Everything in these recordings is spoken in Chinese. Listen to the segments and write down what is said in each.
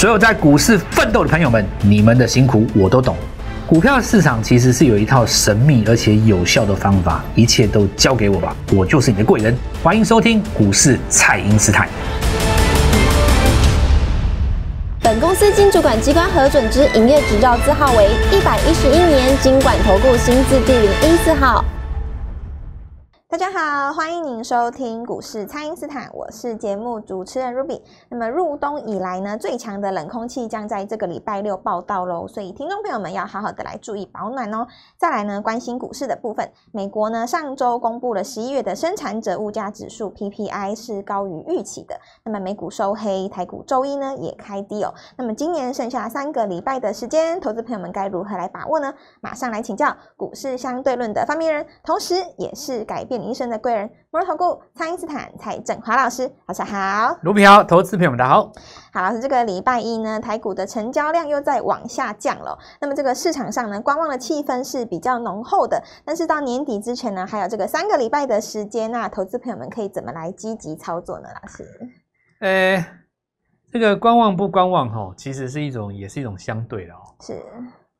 所有在股市奋斗的朋友们，你们的辛苦我都懂。股票市场其实是有一套神秘而且有效的方法，一切都交给我吧，我就是你的贵人。欢迎收听《股市蔡英姿谈》。本公司经主管机关核准之营业执照字号为一百一十一年经管投顾新字第零一四号。大家好，欢迎您收听股市蔡因斯坦，我是节目主持人 Ruby。那么入冬以来呢，最强的冷空气将在这个礼拜六报道喽，所以听众朋友们要好好的来注意保暖哦。再来呢，关心股市的部分，美国呢上周公布了十一月的生产者物价指数 PPI 是高于预期的，那么美股收黑，台股周一呢也开低哦。那么今年剩下三个礼拜的时间，投资朋友们该如何来把握呢？马上来请教股市相对论的发明人，同时也是改变。你一生的贵人，摩尔投顾、爱因斯坦、蔡振华老师，晚上好，卢平好，投资朋友们大家好。好，老师，这个礼拜一呢，台股的成交量又在往下降了。那么这个市场上呢，观望的气氛是比较浓厚的。但是到年底之前呢，还有这个三个礼拜的时间，那投资朋友们可以怎么来积极操作呢？老师，哎，这个观望不观望，哈，其实是一种，也是一种相对的哦。是。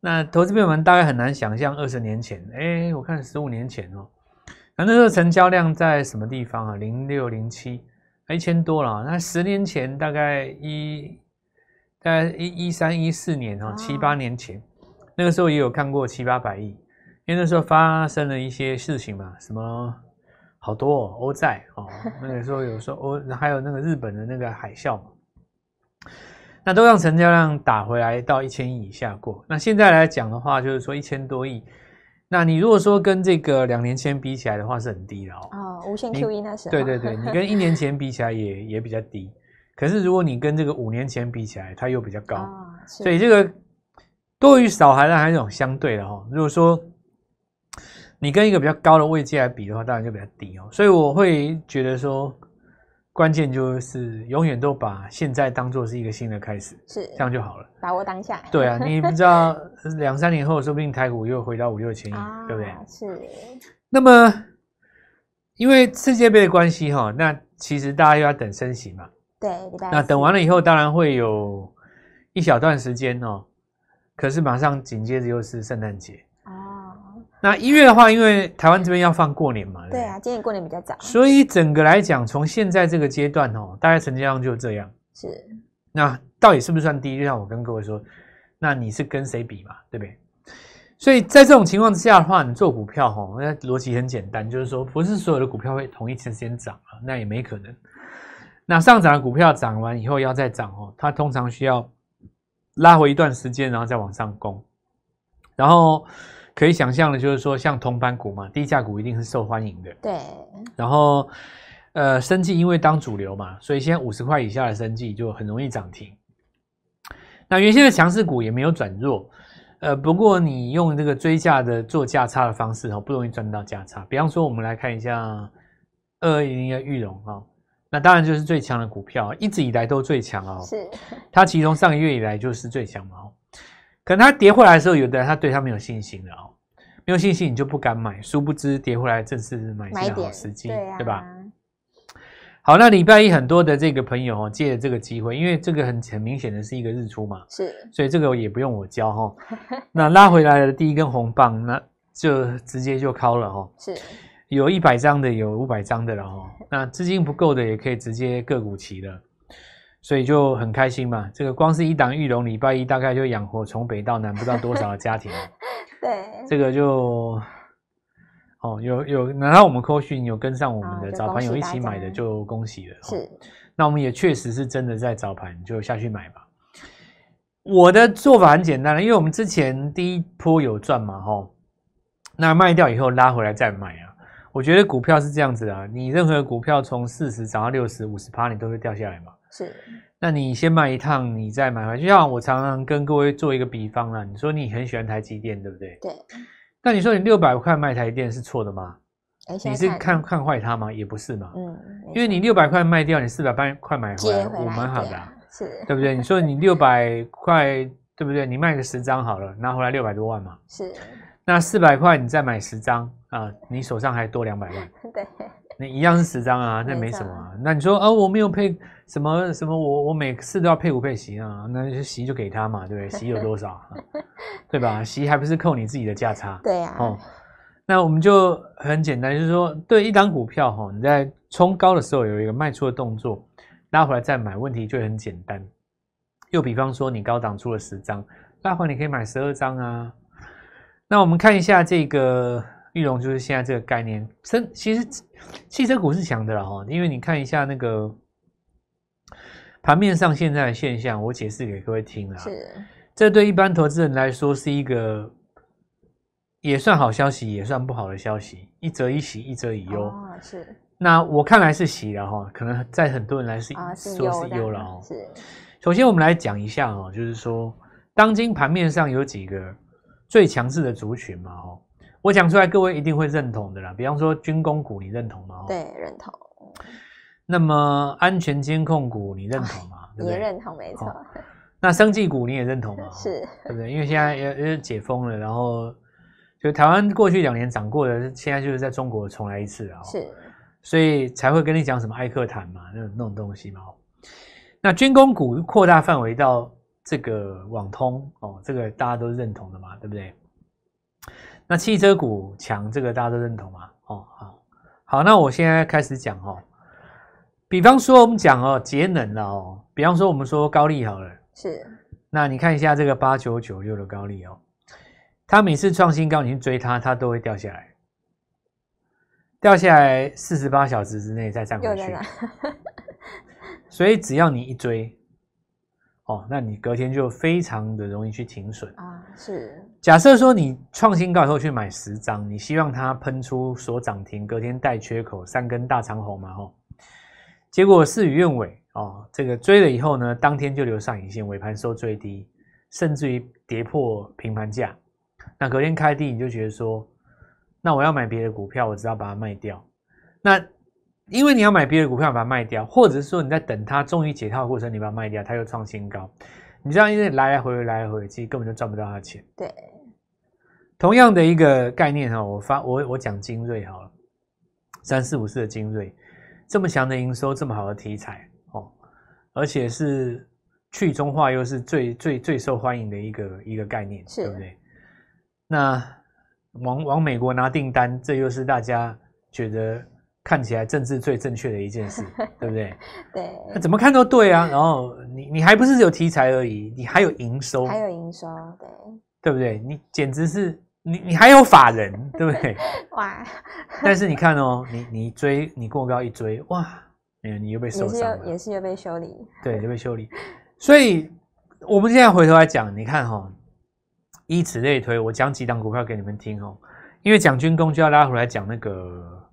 那投资朋友们大概很难想象，二十年前，哎，我看十五年前哦。那那时候成交量在什么地方啊？零六零七，一千多了。那十年前大概一，大概一一三一四年哦，七八年前，那个时候也有看过七八百亿，因为那时候发生了一些事情嘛，什么好多欧债哦，那个时候有时候欧还有那个日本的那个海啸，那都让成交量打回来到一千亿以下过。那现在来讲的话，就是说一千多亿。那你如果说跟这个两年前比起来的话，是很低的哦。啊，无限 Q 一那时候。对对对，你跟一年前比起来也也比较低，可是如果你跟这个五年前比起来，它又比较高，所以这个多与少还是还是种相对的哈。如果说你跟一个比较高的位置来比的话，当然就比较低哦。所以我会觉得说。关键就是永远都把现在当作是一个新的开始，是这样就好了，把握当下。对啊，你不知道两三年后，说不定台股又回到五六千，亿，对不对？是。那么，因为世界杯的关系哈，那其实大家又要等升息嘛。对，那等完了以后，当然会有一小段时间哦。可是马上紧接着又是圣诞节。那一月的话，因为台湾这边要放过年嘛，对啊，今年过年比较早，所以整个来讲，从现在这个阶段哦，大概成交量就这样。是。那到底是不是算低？就像我跟各位说，那你是跟谁比嘛？对不对？所以在这种情况之下的话，你做股票哦，那逻辑很简单，就是说，不是所有的股票会同一时间涨啊，那也没可能。那上涨的股票涨完以后要再涨哦，它通常需要拉回一段时间，然后再往上攻，然后。可以想象的，就是说像同板股嘛，低价股一定是受欢迎的。对。然后，呃，生技因为当主流嘛，所以现在五十块以下的生技就很容易涨停。那原先的强势股也没有转弱，呃，不过你用这个追价的做价差的方式哈，不容易赚到价差。比方说，我们来看一下二零的玉龙哈，那当然就是最强的股票，一直以来都最强哦。是。它其中上个月以来就是最强嘛。可能跌回来的时候，有的人他对它没有信心了哦，没有信心你就不敢买，殊不知跌回来正是买进的好时机，对吧？好，那礼拜一很多的这个朋友哦，借了这个机会，因为这个很很明显的是一个日出嘛，是，所以这个也不用我教哈。那拉回来的第一根红棒，那就直接就敲了哈，是，有一百张的，有五百张的了哈，那资金不够的也可以直接个股骑了。所以就很开心嘛，这个光是一档玉龙礼拜一大概就养活从北到南不知道多少的家庭。对，这个就哦有有，难道我们扣讯，有跟上我们的早盘有一起买的就恭喜了？是，那我们也确实是真的在早盘就下去买吧。我的做法很简单了，因为我们之前第一波有赚嘛吼，那卖掉以后拉回来再买啊。我觉得股票是这样子啊，你任何股票从四十涨到六十、五十趴，你都会掉下来嘛。是，那你先卖一趟，你再买回来。就像我常常跟各位做一个比方啦，你说你很喜欢台积电，对不对？对。那你说你六百块卖台电是错的吗？你是看看坏它吗？也不是嘛。嗯。因为你六百块卖掉，你四百八块买回来，我蛮好的。啊，是，对不对？你说你六百块，对不对？你卖个十张好了，拿回来六百多万嘛。是。那四百块你再买十张啊，你手上还多两百万。对。那一样是十张啊，那没什么啊。那你说啊，我没有配。什么什么我我每次都要配股配息啊，那息就给他嘛，对不对？息 有多少，对吧？息还不是扣你自己的价差？对啊。哦，那我们就很简单，就是说，对一档股票哈，你在冲高的时候有一个卖出的动作，拉回来再买，问题就很简单。又比方说，你高档出了十张，拉回来你可以买十二张啊。那我们看一下这个玉龙，就是现在这个概念，其实汽车股是强的了哈，因为你看一下那个。盘面上现在的现象，我解释给各位听啦。是，这对一般投资人来说是一个也算好消息，也算不好的消息，一则一喜，一则一忧。啊，是。那我看来是喜了哈，可能在很多人来是说是忧了。是。首先，我们来讲一下哦，就是说，当今盘面上有几个最强势的族群嘛？哈，我讲出来，各位一定会认同的啦。比方说军工股，你认同吗？对，认同。那么安全监控股你认同吗？你也认同，没错。那生技股你也认同吗？是，对不对？因为现在也也解封了，然后就台湾过去两年涨过的，现在就是在中国重来一次啊。是，所以才会跟你讲什么爱克坦嘛，那那种东西嘛。那军工股扩大范围到这个网通哦，这个大家都认同的嘛，对不对？那汽车股强，这个大家都认同嘛？哦，好，好，那我现在开始讲哦。比方说我们讲哦节能了哦，比方说我们说高利好了，是。那你看一下这个八九九六的高利哦，它每次创新高，你去追它，它都会掉下来，掉下来四十八小时之内再站回去。所以只要你一追，哦，那你隔天就非常的容易去停损啊。是。假设说你创新高以后去买十张，你希望它喷出锁涨停，隔天带缺口三根大长红嘛，吼。结果事与愿违哦，这个追了以后呢，当天就留上影线，尾盘收最低，甚至于跌破平盘价。那隔天开低，你就觉得说，那我要买别的股票，我只要把它卖掉。那因为你要买别的股票把它卖掉，或者是说你在等它终于解套，过程，你把它卖掉，它又创新高。你这样因直来来回回来回，其实根本就赚不到钱。对，同样的一个概念哈，我发我我讲精锐好了，三四五四的精锐。这么强的营收，这么好的题材，哦，而且是去中化，又是最最最受欢迎的一个一个概念，对不对？那往往美国拿订单，这又是大家觉得看起来政治最正确的一件事，对不对？对，怎么看都对啊。然后你你还不是有题材而已，你还有营收，还有营收，对对不对？你简直是。你你还有法人对不对？哇！但是你看哦，你你追你过高一追哇，你你又被受伤了，也是又被修理。对，又被修理。所以我们现在回头来讲，你看哈，以此类推，我讲几档股票给你们听哦。因为讲军工就要拉回来讲那个，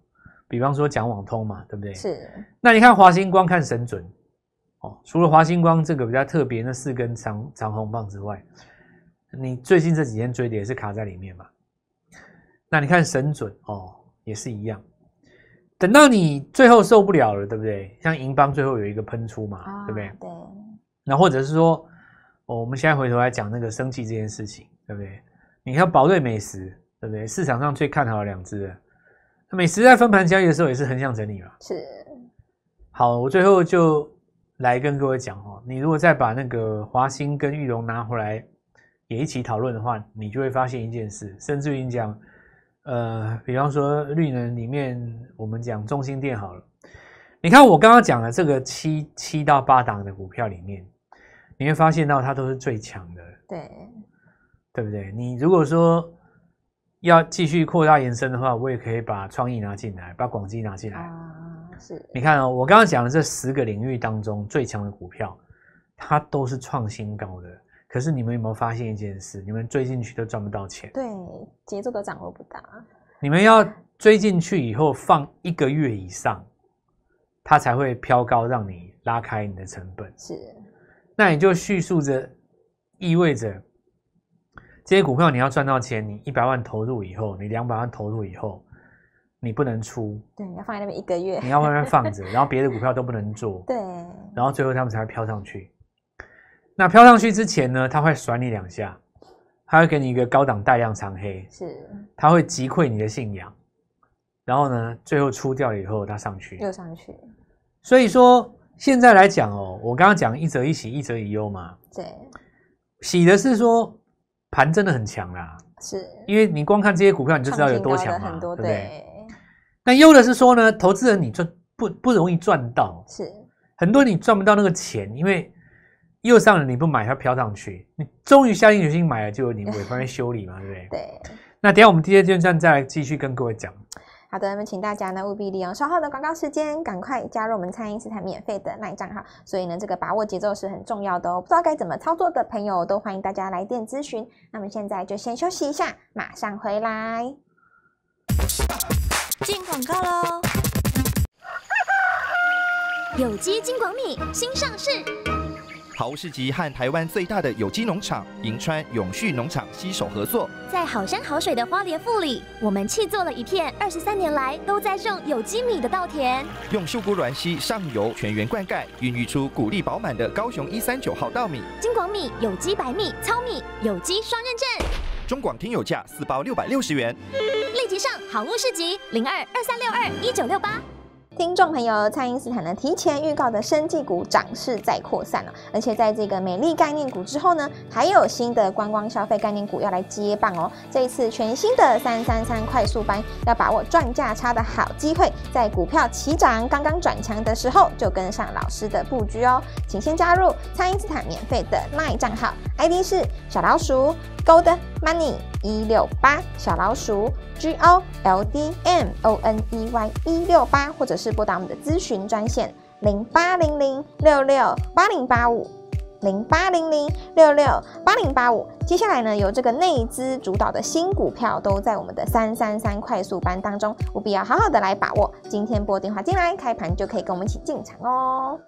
比方说讲网通嘛，对不对？是。那你看华星光看神准哦，除了华星光这个比较特别那四根长长红棒之外。你最近这几天追的也是卡在里面嘛？那你看神准哦，也是一样。等到你最后受不了了，对不对？像银邦最后有一个喷出嘛，对不对？对。那或者是说，我们现在回头来讲那个生气这件事情，对不对？你看宝瑞美食，对不对？市场上最看好的两只，美食在分盘交易的时候也是横向整理嘛。是。好，我最后就来跟各位讲哦，你如果再把那个华兴跟玉龙拿回来。也一起讨论的话，你就会发现一件事，甚至于你讲，呃，比方说绿能里面，我们讲中心店好了。你看我刚刚讲的这个七七到八档的股票里面，你会发现到它都是最强的，对对不对？你如果说要继续扩大延伸的话，我也可以把创意拿进来，把广基拿进来啊。是你看哦，我刚刚讲的这十个领域当中最强的股票，它都是创新高的。可是你们有没有发现一件事？你们追进去都赚不到钱，对，节奏都掌握不到。你们要追进去以后放一个月以上，它才会飘高，让你拉开你的成本。是，那你就叙述着意味着这些股票你要赚到钱，你一百万投入以后，你两百万投入以后，你不能出。对，你要放在那边一个月。你要慢慢放着，然后别的股票都不能做。对，然后最后他们才会飘上去。那飘上去之前呢，它会甩你两下，它会给你一个高档带量长黑，是，它会击溃你的信仰，然后呢，最后出掉以后，它上去又上去。所以说，现在来讲哦，我刚刚讲一则一喜，一则一忧嘛。对。喜的是说盘真的很强啦，是，因为你光看这些股票，你就知道有多强嘛，对不对？那忧的是说呢，投资人你赚不不容易赚到，是，很多你赚不到那个钱，因为。又上了，你不买它飘上去，你终于下定决心买了，就有你尾巴在修理嘛，对不对？对。那等下我们第二天站再来继续跟各位讲。好的，那么请大家呢务必利用稍后的广告时间，赶快加入我们餐饮食材免费的卖账号。所以呢，这个把握节奏是很重要的哦。不知道该怎么操作的朋友，都欢迎大家来电咨询。那么现在就先休息一下，马上回来。进广告喽！有机金广米新上市。好市集和台湾最大的有机农场银川永续农场携手合作，在好山好水的花莲富里，我们砌做了一片二十三年来都在种有机米的稻田，用秀菇暖溪上游全员灌溉，孕育出谷粒饱满的高雄一三九号稻米，金广米有机白米糙米有机双认证，中广听友价四包六百六十元，立即上好物市集零二二三六二一九六八。听众朋友，蔡英斯坦呢提前预告的生技股涨势在扩散了，而且在这个美丽概念股之后呢，还有新的观光消费概念股要来接棒哦。这一次全新的三三三快速班，要把握赚价差的好机会，在股票起涨刚刚转强的时候，就跟上老师的布局哦。请先加入蔡英斯坦免费的卖账号，ID 是小老鼠 Gold。money 一六八小老鼠 G O L D M O N E Y 一六八，或者是拨打我们的咨询专线零八零零六六八零八五零八零零六六八零八五。接下来呢，由这个内资主导的新股票都在我们的三三三快速班当中，务必要好好的来把握。今天拨电话进来，开盘就可以跟我们一起进场哦。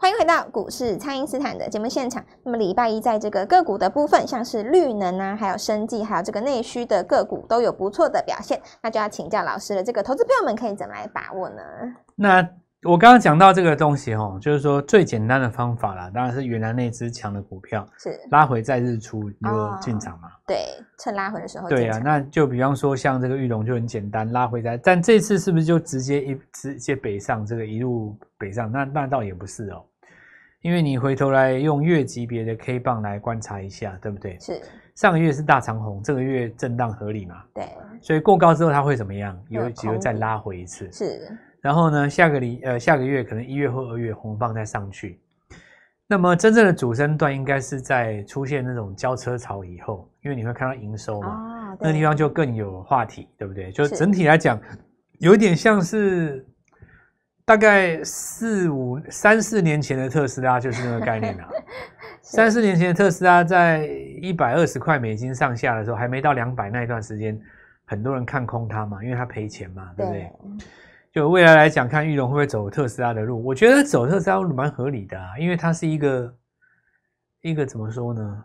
欢迎回到股市，蔡因斯坦的节目现场。那么礼拜一在这个个股的部分，像是绿能啊，还有生技，还有这个内需的个股都有不错的表现。那就要请教老师了，这个投资朋友们可以怎么来把握呢？那我刚刚讲到这个东西哈，就是说最简单的方法啦，当然是原来那只强的股票是拉回在日出就进场嘛。对，趁拉回的时候。对啊，那就比方说像这个玉龙就很简单，拉回在，但这次是不是就直接一直接北上这个一路北上？那那倒也不是哦。因为你回头来用月级别的 K 棒来观察一下，对不对？是上个月是大长红，这个月震荡合理嘛？对。所以过高之后它会怎么样？有机会再拉回一次。是。然后呢，下个礼呃下个月可能一月或二月红棒再上去。那么真正的主升段应该是在出现那种交车潮以后，因为你会看到营收嘛，那地方就更有话题，对不对？就整体来讲，有点像是。大概四五三四年前的特斯拉就是那个概念了。三四年前的特斯拉在一百二十块美金上下的时候，还没到两百那一段时间，很多人看空它嘛，因为它赔钱嘛，对不对？就未来来讲，看玉龙会不会走特斯拉的路？我觉得走特斯拉路蛮合理的，啊，因为它是一个一个怎么说呢？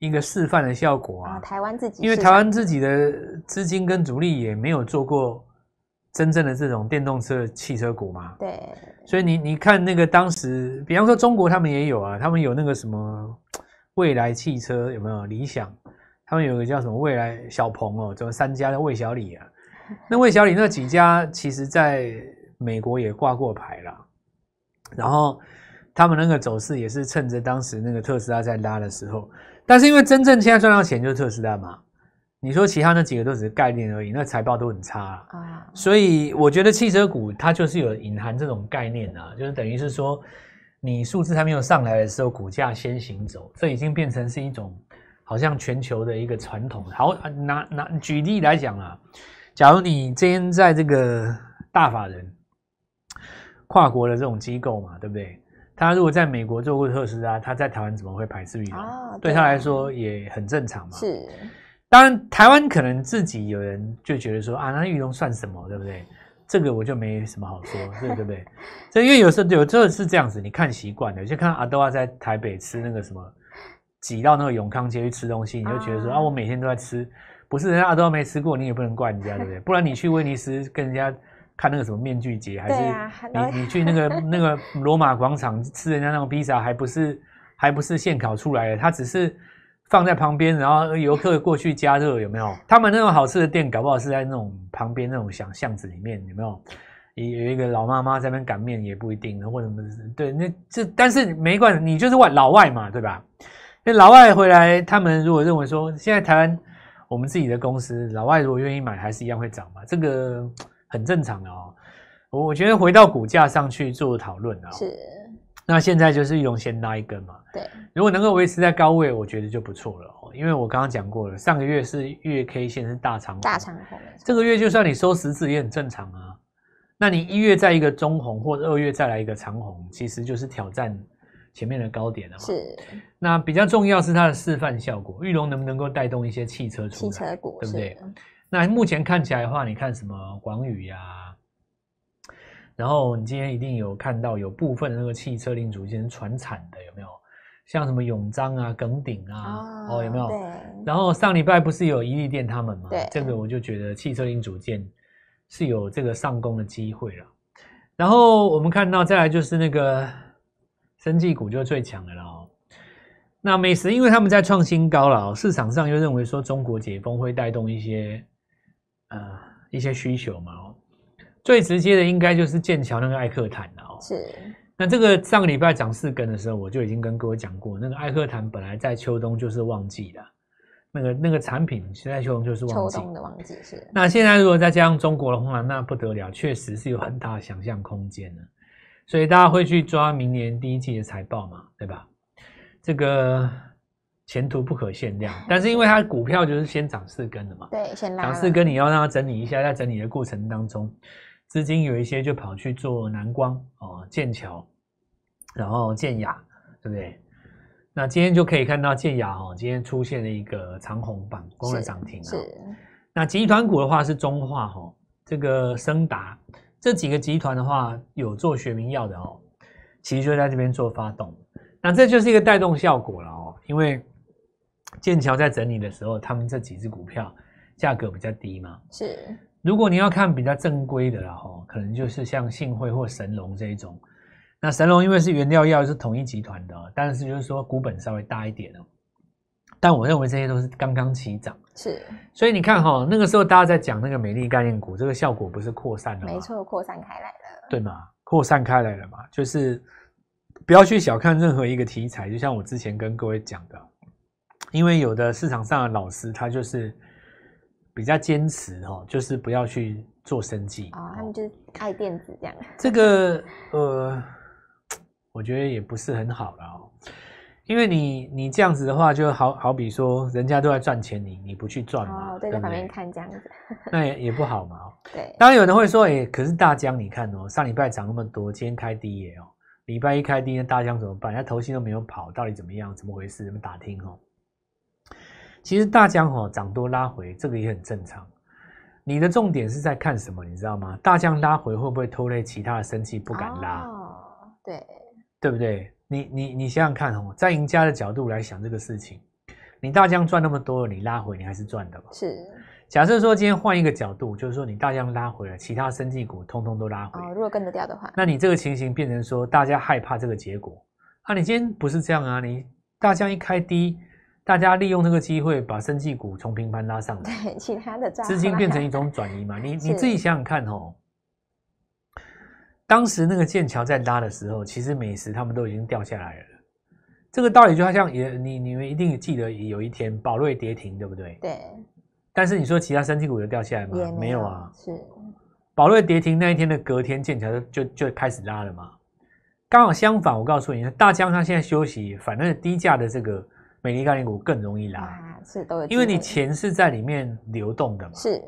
一个示范的效果啊。台湾自己，因为台湾自己的资金跟主力也没有做过。真正的这种电动车汽车股嘛，对，所以你你看那个当时，比方说中国他们也有啊，他们有那个什么未来汽车有没有？理想，他们有个叫什么未来小鹏哦，叫三家的魏小李啊，那魏小李那几家其实在美国也挂过牌了，然后他们那个走势也是趁着当时那个特斯拉在拉的时候，但是因为真正现在赚到钱就是特斯拉嘛。你说其他那几个都只是概念而已，那财报都很差啊，所以我觉得汽车股它就是有隐含这种概念啊，就是等于是说，你数字还没有上来的时候，股价先行走，这已经变成是一种好像全球的一个传统。好，拿拿举例来讲啊，假如你今天在这个大法人跨国的这种机构嘛，对不对？他如果在美国做过特斯拉，他在台湾怎么会排斥你啊？对他来说也很正常嘛。是。当然，台湾可能自己有人就觉得说啊，那玉龙算什么，对不对？这个我就没什么好说，对不对？这因为有时候有时候是这样子，你看习惯了，有看阿豆啊在台北吃那个什么，挤到那个永康街去吃东西，你就觉得说啊，我每天都在吃，不是人家阿豆没吃过，你也不能怪人家，对不对？不然你去威尼斯跟人家看那个什么面具节，还是你你去那个 那个罗马广场吃人家那种披萨，还不是还不是现烤出来的，它只是。放在旁边，然后游客过去加热有没有？他们那种好吃的店，搞不好是在那种旁边那种小巷子里面有没有？有有一个老妈妈在那边擀面，也不一定，或什么对？那这但是没关系，你就是外老外嘛，对吧？那老外回来，他们如果认为说现在台湾我们自己的公司，老外如果愿意买，还是一样会涨嘛，这个很正常的哦。我我觉得回到股价上去做讨论啊。是。那现在就是玉龙先拉一根嘛，对，如果能够维持在高位，我觉得就不错了。因为我刚刚讲过了，上个月是月 K 线是大长红，大长红，这个月就算你收十字也很正常啊。那你一月再一个中红，或者二月再来一个长红，其实就是挑战前面的高点了嘛。是，那比较重要是它的示范效果，玉龙能不能够带动一些汽车出，汽车股，对不对？那目前看起来的话，你看什么广宇呀？然后你今天一定有看到有部分的那个汽车零组件传产的有没有？像什么永章啊、耿鼎啊，哦有没有？然后上礼拜不是有伊力电他们吗？对，这个我就觉得汽车零组件是有这个上攻的机会了。然后我们看到再来就是那个生技股就最强的了。那美食因为他们在创新高了，市场上又认为说中国解封会带动一些呃一些需求嘛。最直接的应该就是剑桥那个艾克坦了哦。是，那这个上个礼拜涨四根的时候，我就已经跟各位讲过，那个艾克坦本来在秋冬就是旺季的，那个那个产品现在秋冬就是旺季。秋冬的旺季是。那现在如果再加上中国的话，那不得了，确实是有很大的想象空间的。所以大家会去抓明年第一季的财报嘛，对吧？这个前途不可限量。但是因为它股票就是先涨四根的嘛，对，先涨四根你要让它整理一下，在整理的过程当中。资金有一些就跑去做南光哦，剑桥，然后建雅，对不对？那今天就可以看到建雅哦，今天出现了一个长红板，公的涨停啊！是。那集团股的话是中化哦，这个升达这几个集团的话有做学名药的哦，其实就在这边做发动，那这就是一个带动效果了哦，因为剑桥在整理的时候，他们这几只股票价格比较低嘛，是。如果你要看比较正规的啦，吼，可能就是像信汇或神龙这一种。那神龙因为是原料药，是统一集团的，但是就是说股本稍微大一点哦。但我认为这些都是刚刚起涨，是。所以你看哈，那个时候大家在讲那个美丽概念股，这个效果不是扩散了吗？没错，扩散开来了。对嘛？扩散开来了嘛？就是不要去小看任何一个题材，就像我之前跟各位讲的，因为有的市场上的老师他就是。比较坚持哦，就是不要去做生计啊。他们就是爱电子这样。这个呃，我觉得也不是很好了哦，因为你你这样子的话，就好好比说，人家都在赚钱，你你不去赚嘛，在旁边看这样子，那也也不好嘛。对，当然有人会说，哎，可是大江你看哦，上礼拜涨那么多，今天开低耶哦，礼拜一开低，那大江怎么办？人家头薪都没有跑，到底怎么样？怎么回事？怎么打听哦。其实大疆哈涨多拉回，这个也很正常。你的重点是在看什么，你知道吗？大疆拉回会不会拖累其他的生绩不敢拉？对对不对？你你你想想看哦，在赢家的角度来想这个事情，你大疆赚那么多，你拉回你还是赚的吧？是。假设说今天换一个角度，就是说你大疆拉回了，其他生绩股通通都拉回，如果跟得掉的话，那你这个情形变成说大家害怕这个结果，啊，你今天不是这样啊，你大疆一开低。大家利用这个机会把生技股从平盘拉上来，对，其他的资金变成一种转移嘛。你你自己想想看哦，当时那个剑桥在拉的时候，其实美食他们都已经掉下来了。这个道理就好像也你你们一定记得有一天宝瑞跌停，对不对？对。但是你说其他生绩股有掉下来吗？没有啊。是。宝瑞跌停那一天的隔天，剑桥就就开始拉了嘛。刚好相反，我告诉你，大江它现在休息，反正低价的这个。美丽概念股更容易拉，是都有，因为你钱是在里面流动的嘛。是，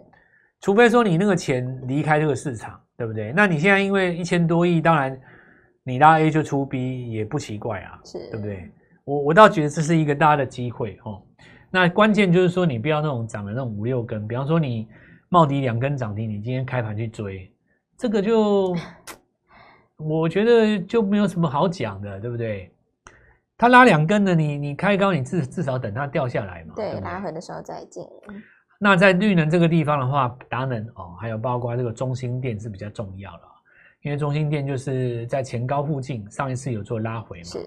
除非说你那个钱离开这个市场，对不对？那你现在因为一千多亿，当然你拉 A 就出 B 也不奇怪啊，是，对不对？我我倒觉得这是一个大的机会哦。那关键就是说，你不要那种涨了那种五六根，比方说你冒底两根涨停，你今天开盘去追，这个就 我觉得就没有什么好讲的，对不对？它拉两根的，你你开高，你至至少等它掉下来嘛。对，拉回的时候再进。那在绿能这个地方的话，达能哦，还有包括这个中心电是比较重要的，因为中心电就是在前高附近，上一次有做拉回嘛。是。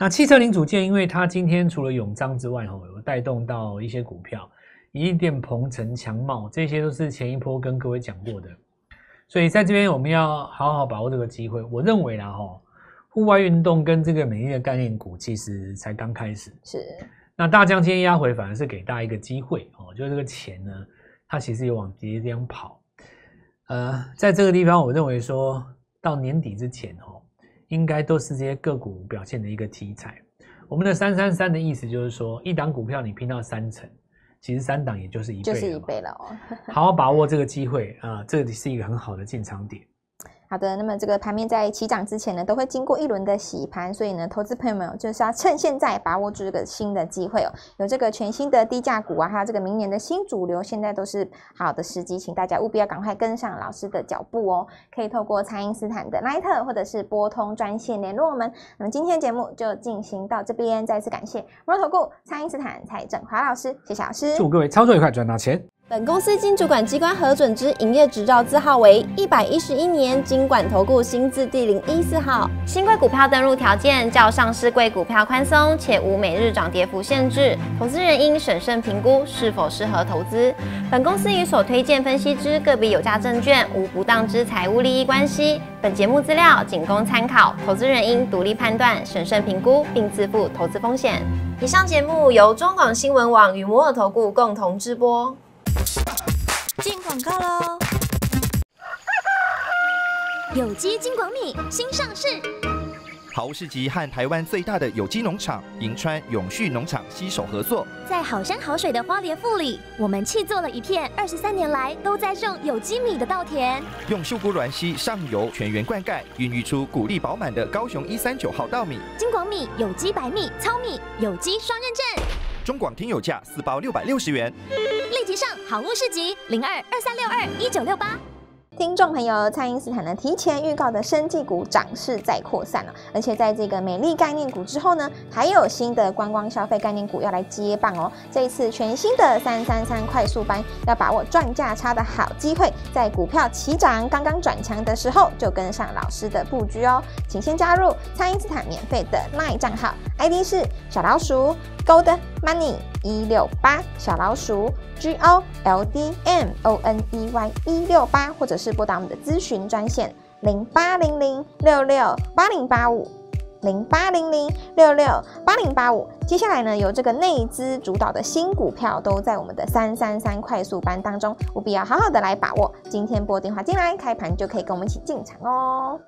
那汽车零组件，因为它今天除了永章之外，吼有带动到一些股票，宜电、鹏城、强茂，这些都是前一波跟各位讲过的，所以在这边我们要好好把握这个机会。我认为啦，吼。户外运动跟这个美业概念股其实才刚开始，是。那大将今天压回反而是给大家一个机会哦，就是这个钱呢，它其实有往别的地方跑。呃，在这个地方，我认为说到年底之前哦，应该都是这些个股表现的一个题材。我们的三三三的意思就是说，一档股票你拼到三成，其实三档也就是一就是一倍了哦。好，好把握这个机会啊，这里是一个很好的进场点。好的，那么这个盘面在起涨之前呢，都会经过一轮的洗盘，所以呢，投资朋友们就是要趁现在把握住这个新的机会哦，有这个全新的低价股啊，还有这个明年的新主流，现在都是好的时机，请大家务必要赶快跟上老师的脚步哦，可以透过蔡英斯坦的来 e 或者是拨通专线联络我们。那么今天节目就进行到这边，再次感谢摩头股蔡英斯坦蔡振华老师谢老师，祝各位操作愉快，赚到钱。本公司经主管机关核准之营业执照字号为一百一十一年经管投顾新字第零一四号。新贵股票登录条件较上市贵股票宽松，且无每日涨跌幅限制。投资人应审慎评估是否适合投资。本公司与所推荐分析之个别有价证券无不当之财务利益关系。本节目资料仅供参考，投资人应独立判断、审慎评估，并自负投资风险。以上节目由中广新闻网与摩尔投顾共同直播。进广告喽！有机金广米新上市。好市集和台湾最大的有机农场银川永续农场携手合作，在好山好水的花莲富里，我们砌做了一片二十三年来都栽种有机米的稻田。用树菇卵溪上游全员灌溉，孕育出谷粒饱满的高雄一三九号稻米。金广米有机白米糙米有机双认证，中广听有价，四包六百六十元。立即上好物市集零二二三六二一九六八，听众朋友，蔡英斯坦呢提前预告的生计股涨势在扩散了，而且在这个美丽概念股之后呢，还有新的观光消费概念股要来接棒哦。这一次全新的三三三快速班，要把握赚价差的好机会，在股票起涨刚刚转强的时候，就跟上老师的布局哦。请先加入蔡英斯坦免费的 LINE 账号，ID 是小老鼠 Gold。money 一六八小老鼠 G O L D M O N E Y 一六八，或者是拨打我们的咨询专线零八零零六六八零八五零八零零六六八零八五。接下来呢，由这个内资主导的新股票都在我们的三三三快速班当中，务必要好好的来把握。今天拨电话进来，开盘就可以跟我们一起进场哦。